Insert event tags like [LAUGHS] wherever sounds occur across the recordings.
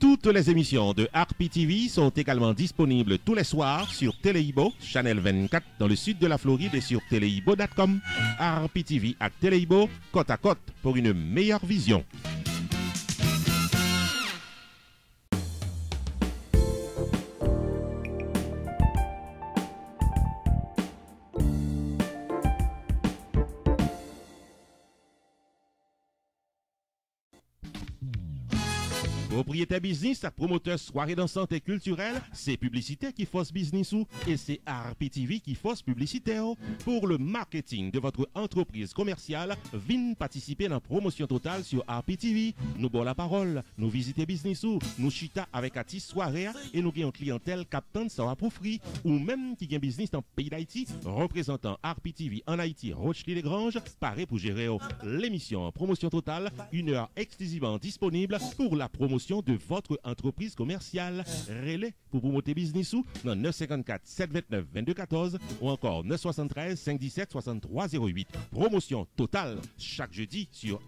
Toutes les émissions de RPTV TV sont également disponibles tous les soirs sur Teleibo, Channel 24 dans le sud de la Floride et sur teleibo.com. RPTV TV à Teleibo, côte à côte pour une meilleure vision. Propriété business, promoteur soirée dansante et culturelle, c'est publicité qui force business ou et c'est RPTV qui force publicité Pour le marketing de votre entreprise commerciale, venez participer à la promotion totale sur RPTV. Nous bon la parole, nous visitez business ou nous chita avec Atis soirée et nous gagnons clientèle captain ça approfri ou même qui gagne business dans le pays d'Haïti, représentant RPTV en Haïti, rochely Grange paré pour gérer l'émission promotion totale, une heure exclusivement disponible pour la promotion de votre entreprise commerciale. Euh. Relais pour monter business ou dans 954 729 2214 ou encore 973 517 6308. Promotion totale chaque jeudi sur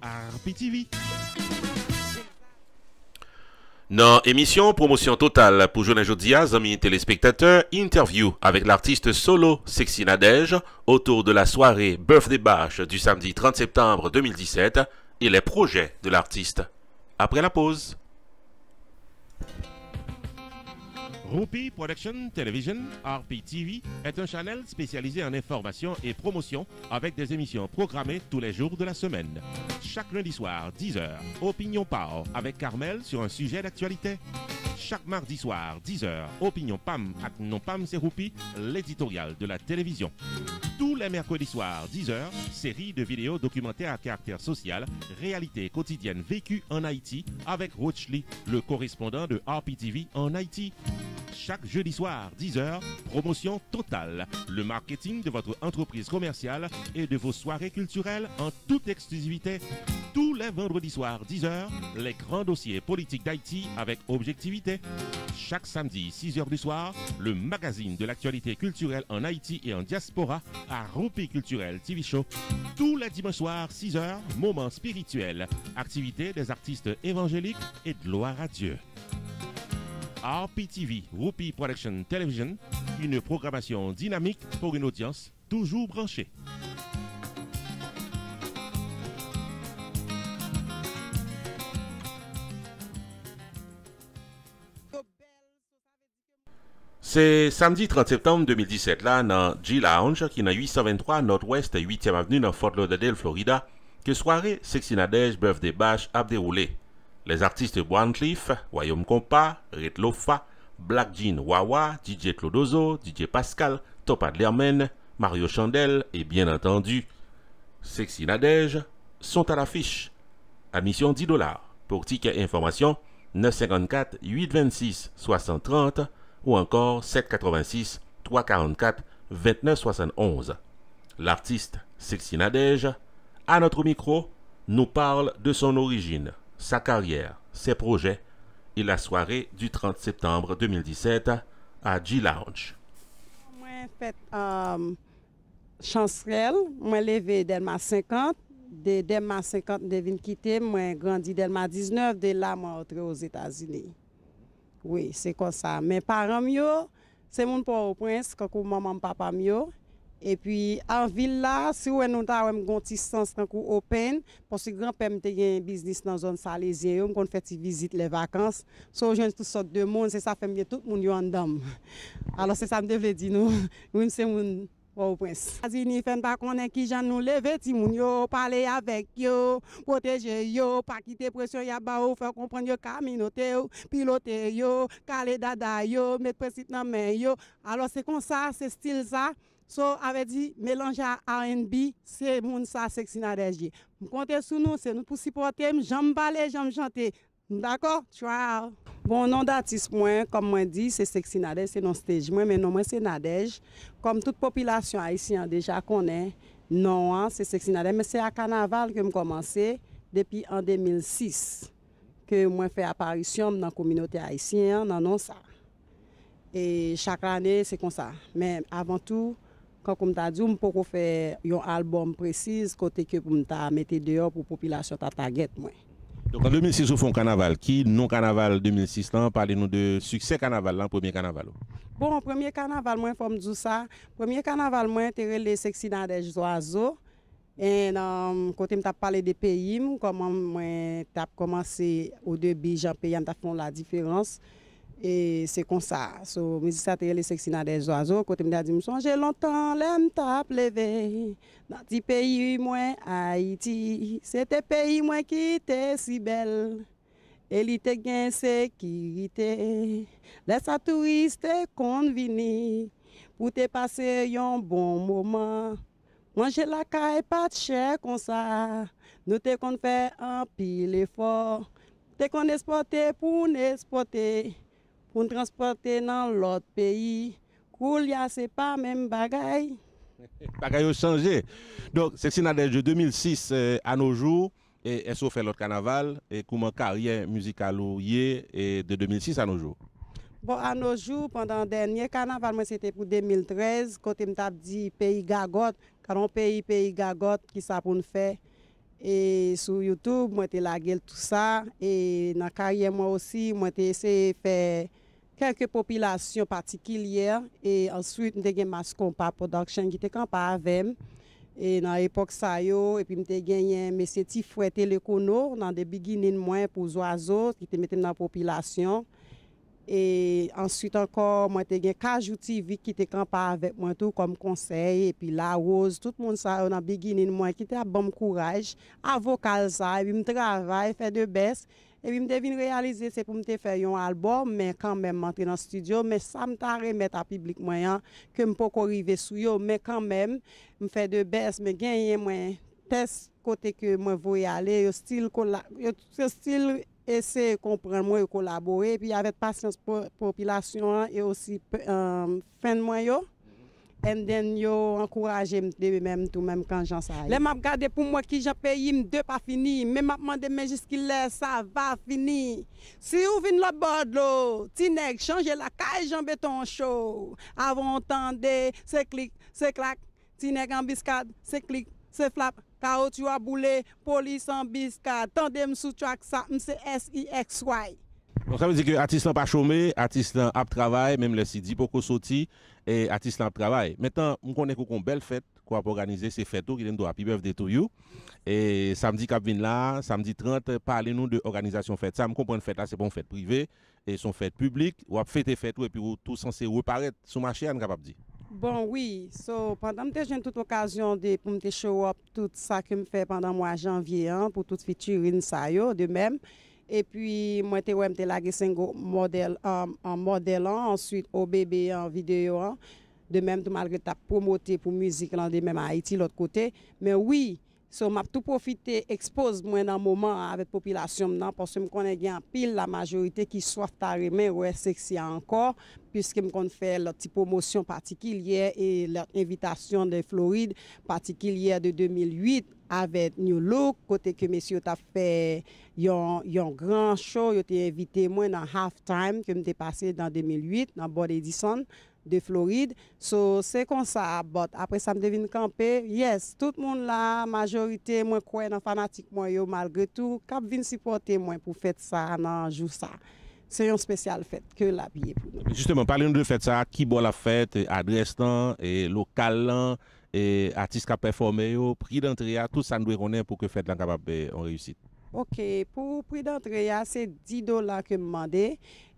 TV. Dans émission Promotion Totale pour Jonas Jodia, amis téléspectateurs, interview avec l'artiste solo Sexy Nadège autour de la soirée des Bash du samedi 30 septembre 2017 et les projets de l'artiste. Après la pause. Rupi Production Television, RPTV, est un channel spécialisé en information et promotion avec des émissions programmées tous les jours de la semaine. Chaque lundi soir, 10h, Opinion Pao avec Carmel sur un sujet d'actualité. Chaque mardi soir, 10h, Opinion Pam et Non Pam c'est Rupi, l'éditorial de la télévision. Tous les mercredis soirs, 10h, série de vidéos documentaires à caractère social, réalité quotidienne vécue en Haïti avec Lee, le correspondant de RPTV en Haïti. Chaque jeudi soir, 10h, promotion totale. Le marketing de votre entreprise commerciale et de vos soirées culturelles en toute exclusivité. Tous les vendredis soirs, 10h, les grands dossiers politiques d'Haïti avec objectivité. Chaque samedi, 6h du soir, le magazine de l'actualité culturelle en Haïti et en diaspora à Roupi Culturel TV Show. Tous les dimanches soirs, 6h, moment spirituel, activité des artistes évangéliques et gloire à Dieu. RPTV, Rupi Production Television, une programmation dynamique pour une audience toujours branchée. C'est samedi 30 septembre 2017 là dans G Lounge qui est dans 823 Northwest 8e Avenue dans Fort Lauderdale, Florida, que soirée Sexy Nadège Bœuf des Bâches a déroulé. Les artistes Brancliffe, Wyom Royaume Compa, Retlofa, Black Jean Wawa, DJ Clodozo, DJ Pascal, Top Adlerman, Mario Chandel et bien entendu Sexy Nadege sont à l'affiche. Admission 10 dollars. Pour ticket et information 954 826 630 ou encore 786 344 2971. L'artiste Sexy Nadege, à notre micro, nous parle de son origine sa carrière, ses projets et la soirée du 30 septembre 2017 à G-Lounge. Moi, fait euh, chancel, moi dès ma 50, de ma 50 de vin quitter, moi grandi dès ma 19, de là suis rentré aux États-Unis. Oui, c'est comme ça. Mes parents, c'est mon au prince, quand maman papa, mieux. E pi, an vil la, si wè nou ta wèm gonti sens tan kou open, porsi granpèm te yè yè bisnis nan zon salizien yon, kon fè ti vizit lè vakans, sou jèn tout sort de [LAUGHS] moun, se sa fèm lè tout moun yon dam. Alò se sa m devè di nou, yon se moun wò ou pres. Azi ni fèm pa konen ki jan nou lè vè ti moun yon, pale avèk yon, poteje yon, pa kite presyon yabaw, fèm kompon yon kamino te yon, pilote yon, kale dada yon, met presit nan men yon. Alò se konsa, se stil sa, So, avè di, melanja a en bi, se moun sa seksinadej di. M kontè sou nou, se nou pou sipote, m jambale, jambjante. M d'akò? Tchwa! Bon, non datis mwen, kom mwen di, se seksinadej, se non stèj mwen, men non mwen se nadej. Kom tout popilasyon haisyen deja konè, non an se seksinadej, men se a kanaval ke m komanse, depi an 2006, ke mwen fè aparisyon nan kominote haisyen, nan non sa. E chakranè, se konsa. Men avan tou, Quand comme t'as dit, on peux pas un un album précis côté que pour mta pour dehors pour population ta target moi. Donc en 2006, vous un carnaval. Qui, non carnaval 2006, parlez-nous de succès carnaval, le premier carnaval. Bon, premier carnaval, moi, faut me dire ça. Premier carnaval, moi, intérêt les sexy dans des oiseaux. Et quand quand je parlé des pays, comment moi, t'as commencé au début, j'ai fait la différence. E se konsa, so mizi sa te yele seksina de zo a zo, kote mda di mson, jelontan lem ta pleve, nan ti peyi mwen Haiti, se te peyi mwen ki te si bel, e li te gen seki te, lesa touis te kon vini, pou te pase yon bon mouman, mwen jelaka e pat che konsa, nou te kon fe an pil e for, te kon esporte pou n'esporte, pour transporter dans l'autre pays. il n'y a pas même bagaille. [LAUGHS] bagaille a changé. Donc, c'est le de 2006 euh, à nos jours. Et est-ce que fait l'autre carnaval et comment carrière musicale ou et euh, de 2006 à nos jours? Bon, à nos jours, pendant le dernier carnaval, c'était pour 2013, quand me m'a dit pays gagot, car on pays pays gagot, qui ça pour nous faire. Et sur YouTube, moi, j'ai lagué tout ça. Et dans la carrière, moi aussi, moi, j'ai essayé de faire kelke popilasyon patikilyer, e answit mwen te gen mas kompa produksyon ki te kompa avem, e nan epok sa yo, e pi mwen te gen yon meseti fwete le kono, nan de biginin mwen pou zoazo ki te metem nan popilasyon, e answit ankon mwen te gen kajouti vi ki te kompa avek mwen tou kom konsey, e pi la wos, tout moun sa yo nan biginin mwen ki te abom kouraj, avokal sa, e pi mwen travay fe de bes, Epi m devine realize se pou m te fe yon albor, men kan men mantre nan studio, men sa m ta remet a publik mwen yan ke m pou korive sou yo, men kan men m fe de bes, men genye mwen tes kote ke m voye ale. Se stil ese kompren mwen yon kolabori, api avet pasens popilasyon, e osi fen mwen yo. then yo encourager même même tou mèm quand j'en sa ye. Le map gade pour moi qui payé. payé mde pas fini, même map mais mè jiskile Ça va fini. Si ou vinn la bod lo, ti neg changer la caille jan chaud. Avant, avant c'est se clic, se clac. ti neg en biscade c'est clic, se flap. Kao tu a boulé, police en biscade tendez m sous chak ça, m S-I-X-Y. Donc ça veut dire que artiste n'a pas chômé, artiste n'a pas même les CD beaucoup sorti et artistes là travail. Maintenant, on connaît qu'on belle fête qu'on a organisé, c'est fête qui doit Happy Birthday to you. Et samedi cap là, samedi 30, parlez-nous de organisation fête. Ça me comprend fête là, c'est bon une fête privée et son fête publique, ou à fêter fête et puis tout censé reparaître sur marché on capable dire. Bon, oui. So, pendant que j'ai toute occasion de pour me show up tout ça que me fait pendant mois janvier hein, pour toute future ça yo de même. Et puis, moi, je suis modèle, en modèle, ensuite au bébé en vidéo. De même, malgré que tu pour la musique, même à Haïti, l'autre côté. Mais oui, So, m'a tout profité, expose moi dans moment avec la population parce que je connais pile la majorité qui soit ta ouais sexy encore, puisque je connais faire la petite promotion particulière et l'invitation de Floride particulière de 2008 Avè nou lò, kote ke mesi yo ta fè yon gran chò, yo te evite mwen nan half time ke mte pase dan 2008 nan bord Edison de Floride. So se kon sa abot, apre sa m devine kampe, yes, tout moun la majorite mwen kwen nan fanatik mwen yo malgetou, kap vin sipote mwen pou fèt sa nan jou sa. Se yon spesyal fèt, ke la biye pou nou. Justement, pale yon de fèt sa, ki bo la fèt, adres tan, e lokal lan, E atis ka performe yo, pri d'antreya, tout san dwe konen pou ke fèd lan kababbe an eh, reyusit. Ok, pou pri d'antreya, se 10 do la kem mande,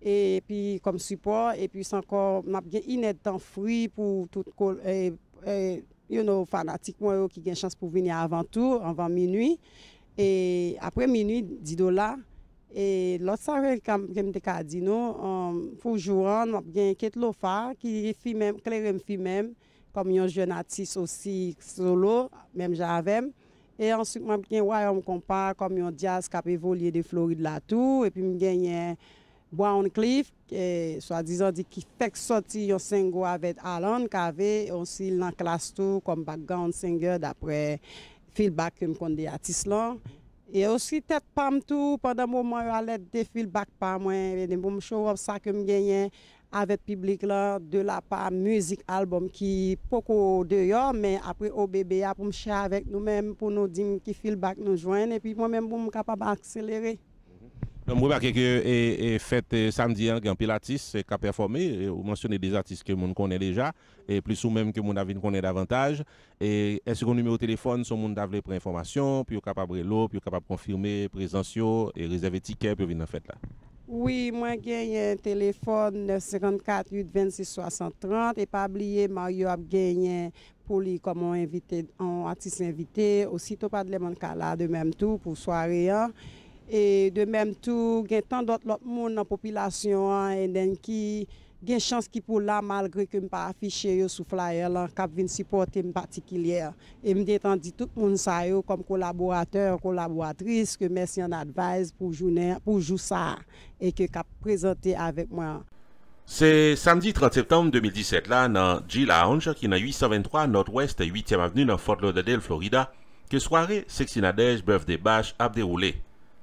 e pi kom support, e pi san kon map gen inèd tan fri pou tout kol, e eh, eh, yon nou fanatik mwen yo ki gen chans pou vini avan tou, avan minuy, e apre minuy, 10 do la, e lot sa rey kam gen dekadi nou, an pou jouran, map gen ket lo fa, ki kleren fi menm, comme un jeune artiste aussi solo, même j'avais. Et ensuite, je me compare comme un jazz qui a évolué de Floride là tout. Et puis, je gagne euh, Brown Cliff, soi-disant dit qui fait sortir un single avec Alan, qui avait aussi dans classe tout comme background singer d'après feedback que je connais des artistes E osi tet pam tou pandan mou mou alet de fil bak pa mwen, venen pou mou show up sa kem genyen avet publik la de la pa mouzik alboum ki pokou deyo, men apre o bebe ya pou mou che avet nou men pou nou dim ki fil bak nou jwen, epi mou men pou mou kapab akselere. Donc, vous que et, e, e, samedi, il y a un artiste qui e, a performé. Vous mentionnez des artistes que vous connaît déjà, et plus ou même que vous connaît davantage. Et est-ce que numéro de téléphone, son monde avez pour information, puis vous capable de puis capable de confirmer présence et réserver tickets pour venir à la fête là? Oui, moi j'ai un téléphone 954 8 26 60 30 et pas oublier Mario a gagné pour lui comme invité, un artiste invité, aussitôt pas de l'élément là de même tout pour soirée. Hein. E de menm tou gen tan dot lot moun nan popilasyon an en den ki gen chans ki pou la malgre ke m pa afishe yo sou flyer lan kap vin sipote m patikilyer. E m detan di tout moun sayo kom kolaboratèr, kolaboratris, ke mes yon advise pou jou sa e ke kap prezante avèk mwen. Se samdi 30 septembre 2017 la nan G-Lounge ki nan 823 NW 8e avnou nan Fort Lauderdale, Florida, ke sware Seksinadej bev de bach ap deroule.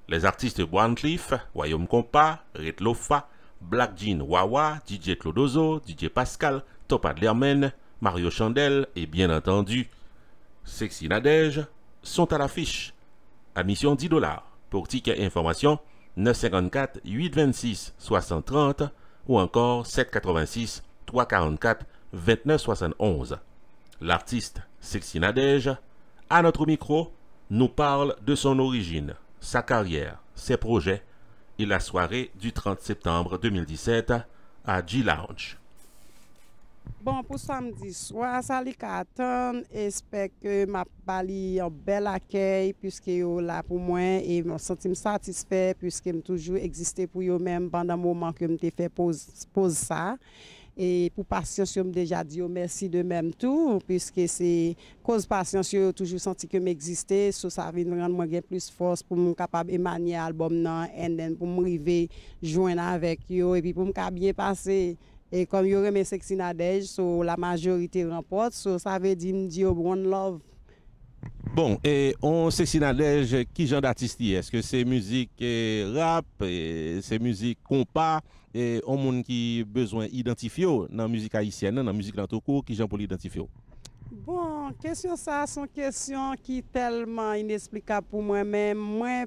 Les artistes Brancliffe, Cliff, Royaume Compa, Red Lofa, Black Jean Wawa, DJ Clodozo, DJ Pascal, Top Men, Mario Chandel et bien entendu Sexy Nadege sont à l'affiche Admission mission 10 dollars. Pour ticket information 954 826 630 ou encore 786 344 2971. L'artiste Sexy Nadege à notre micro, nous parle de son origine, sa carrière, ses projets et la soirée du 30 septembre 2017 à G-Lounge. Bon, pour samedi soir, ça li J'espère que que ma pali un bel accueil est yo pour pour moi je me sentir satisfait puisque me toujours toujours pour yo même pendant moment que me te me suis fait poser ça. E pou pasyans yo m deja di yo mersi de menm tou, piske se koz pasyans yo yo toujou santi ke m eksiste, so sa ven rande mwen gen plus fos pou m kapab emanye albom nan, en den pou m rive jwennan vek yo, epi pou m ka bie pase. E kom yo reme seksinadej, so la majorite rempote, so sa ven di yo broun love. Bon, et on se sinalège qui genre d'artiste Est-ce que c'est musique rap, c'est musique compas, et on monde qui besoin d'identifier dans la musique haïtienne, dans la musique dans tout qui genre pour l'identifier Bon, question ça, c'est une question qui tellement inexplicable pour moi-même. Moi,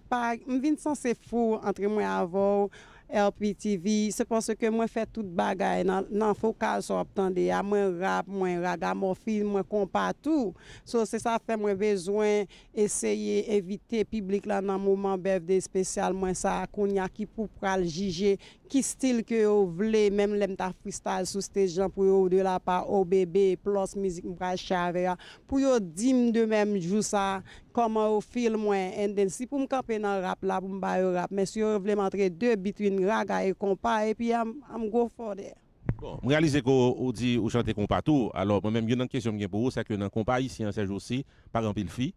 je suis de fou entre moi avant. Erpi TV, se pon se ke mwen fè tout bagay nan fokal so optande, a mwen rap, mwen rag, a mwen film, mwen kompa tou. So se sa fè mwen bezwen esye evite publik lan nan mouman bev de spesyal, mwen sa akouni a ki pou pral jije, ki stil ke yo vle, mem lem ta freestyle sou se te jan pou yo de la pa, ou bebe, plos mizik mwen pral chave ya, pou yo dim de mem jou sa, comment au film, et si pour me camper dans rap là pour me bailler rap mais si vous voulez montrer deux between raga et compas et puis am go for there Bon, je réalise que vous dit vous chantez compas tout. Alors moi-même, il y a une question que pour vous, c'est que dans compas ici en ces jours-ci, par exemple pile fille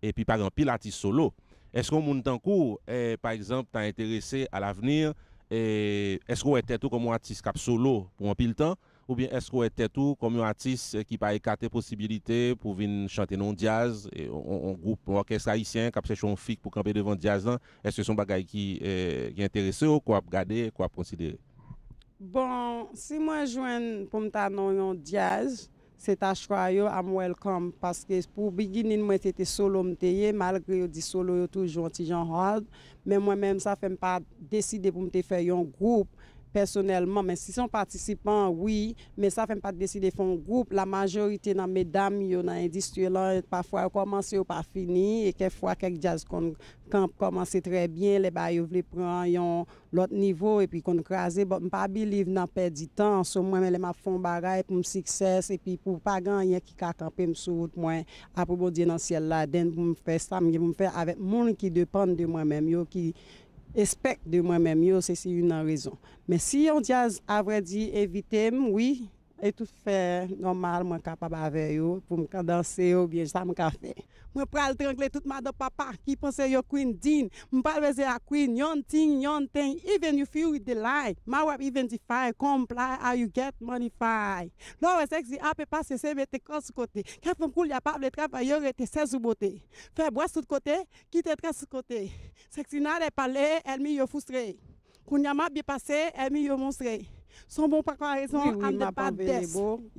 et puis par un pile artiste solo. Est-ce qu'on monte en cours, par exemple, t'as intéressé à l'avenir? Est-ce qu'on êtes tout comme un artiste cap solo pour un pile temps? Ou bien est-ce qu'on était tout comme un artiste qui pas écarté possibilité pour venir chanter non jazz, et on, groupe, un orchestre haïtien qui a cherché un fic pour camper devant jazz Est-ce que son bagage qui, eh, qui est intéressé ou quoi regarder, quoi considérer? Bon, si moi joue pour me non jazz, c'est un choix je welcome parce que pour le beginning moi c'était solo m'tayé malgré le dis solo suis toujours un petit genre hard mais moi-même ça fait pas décider pour me faire un groupe Personelman, men si son participant, wii, men sa fèm pa deside fon goup, la majorite nan medam yo nan indistriyo la, pafwa yo komanse yo pa fini, e kefwa kek jazz kon komanse trebyen, le ba yo vle pran, yo lot nivou, epi kon krasi, bon mpa biliv nan perdi tan, sou mwen men lèman fon baray pou msikses, epi pou pa ganyen ki kakanpe msout, mwen apobo di nan siel la, den mwen fè sam, mwen fè avè moun ki depan de mwen men, yo ki... respect de moi-même, c'est une raison. Mais si on dit à vrai dire, oui, et tout fait normal, moi capable avec eux pour me danser ou bien ça me fait. Moi pral le trangler toute madame papa qui pensait yo Queen Dean. Je parle de la Queen, yon thing, yon thing. Even you feel the lie, my wife even defy, comply, how you get money fly. L'or sexy, à peu passer, c'est mettre corps sur côté. Quand femme y'a pas de travail, y'a été seize sur Fait bois tout côté, quitte très sur côté. Sexy n'a pas parlé, elle m'y a frustré. Quand y'a bien passé, elle m'y a montré. Son bon pa kwa rezon, an de pat des.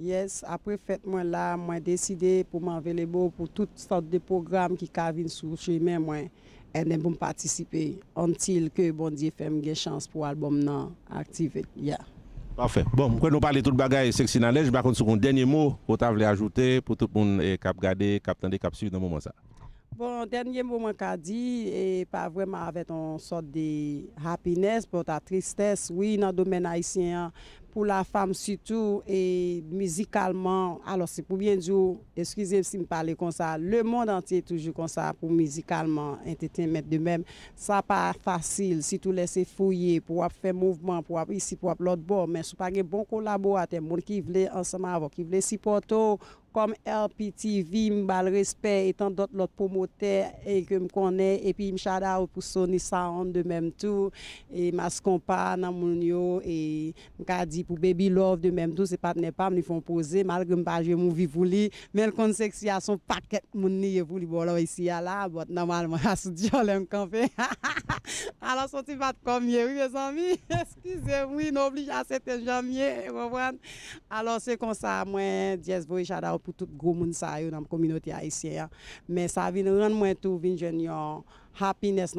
Yes, apre fèt mwen la, mwen deside pou mwen velebo pou tout sort de program ki kavin sou che mè mwen, an de mwen patisipe, an til ke bondye fèm ge chans pou albom nan aktive. Parfè, bon, pou kwen nou pale tout bagay seksin anlej, bakon sou kon denye mou, pota vle ajoute eh, pou tout moun kap gade, kap tande, kap su, nan moun monsa. Bon, denye mouman ka di, pa vwema avè ton sot de happiness pou ta tristès, wè nan domen haisyen, pou la fam sütou, e mizikalman, alò se poubyen djou, eskize si m pale konsa, le moun antye toujou konsa pou mizikalman, ente ten met de mèm, sa pa fasil, sütou lese fouye, pou ap fè mouvman, pou ap isi, pou ap lot bo, men sou pange bon kolabo atè, moun ki vle ansama avò, ki vle sipoto, kom LP TV, mi bal respect etan dot lot pou motè e kem konè, epi mi chada ou pou Sony Sound de mem tou e mas kompa nan moun yo e mou ka di pou Baby Love de mem tou, se patne pa, mou ni fon pose malke mba je mou vivou li, men kon se ki si a son paket moun ni yevou li bolo isi ya la, bot normalman asou diyo lem kon fe [LAUGHS] alo son ti bat komye, wè zanmi [LAUGHS] eskize mou, inobli jase te janmye, e wè vwan alo se konsa mwen, di esbo i chada ou pour tout le moun sa yo nan kominote a ça vient rendre moins happiness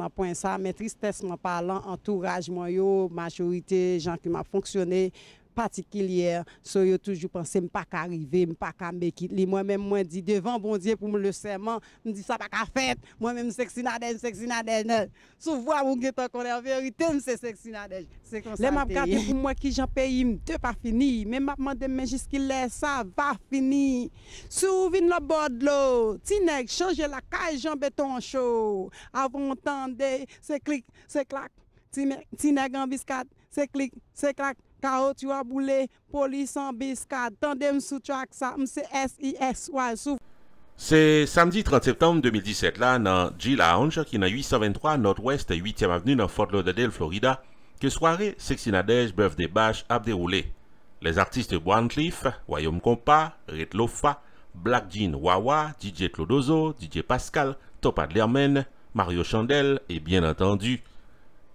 mais tristesse sa, men entourage, palan, entourage yo, majorité gens qui ma fonctionné particulière, so yo toujours pensé pas ka arriver, pas ka m'équipe li moi-même moi dit devant bon Dieu pour me le serment, me dit ça pas ka fait, moi-même sexy nadel, sexy Sou voix ou gèt encore la vérité, c'est sexy nadel. C'est comme ça. Les m'a gardé pour moi qui j'en paye, deux pas fini, même m'a demandé mais jusqu'il laisse ça va fini. Sou vinn le bord l'eau, ti nèg la caille Jean béton chaud. Avant entendez, c'est clic, c'est clac. Ti nèg en biscate, c'est clic, c'est clac c'est samedi 30 septembre 2017 là, dans G-Lounge, qui est dans 823 Northwest 8e Avenue dans Fort Lauderdale, Florida, que soirée Sexy Sexinadej des Bash a déroulé. Les artistes de Cliff, Royaume Compa, Red Lofa, Black Jean Wawa, DJ Clodozo, DJ Pascal, Top Lermen, Mario Chandel et bien entendu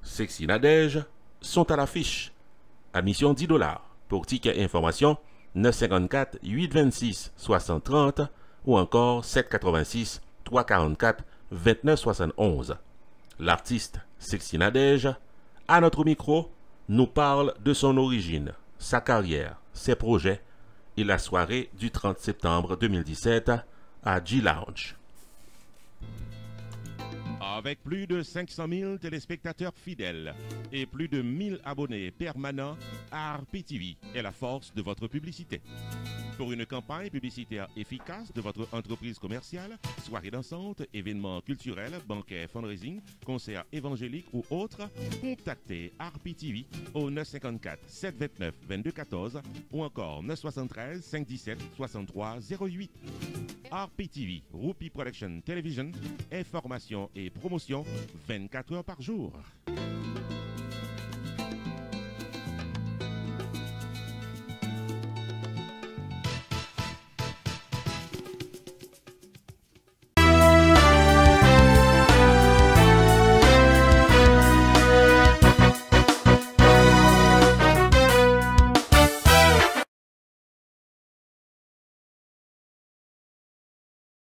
Sexy Nadej sont à l'affiche. Admission 10 dollars. Pour ticket information, 954 826 6030 ou encore 786 344 2971. L'artiste Nadege, à notre micro, nous parle de son origine, sa carrière, ses projets et la soirée du 30 septembre 2017 à G-Lounge. Avec plus de 500 000 téléspectateurs fidèles et plus de 1000 abonnés permanents, RPTV est la force de votre publicité. Pour une campagne publicitaire efficace de votre entreprise commerciale, soirée dansante, événements culturels, banquets, fundraising, concerts évangéliques ou autres, contactez RPTV au 954 729 2214 ou encore 973 517 6308 RPTV, Rupi Production Television, information et promotion 24 heures par jour.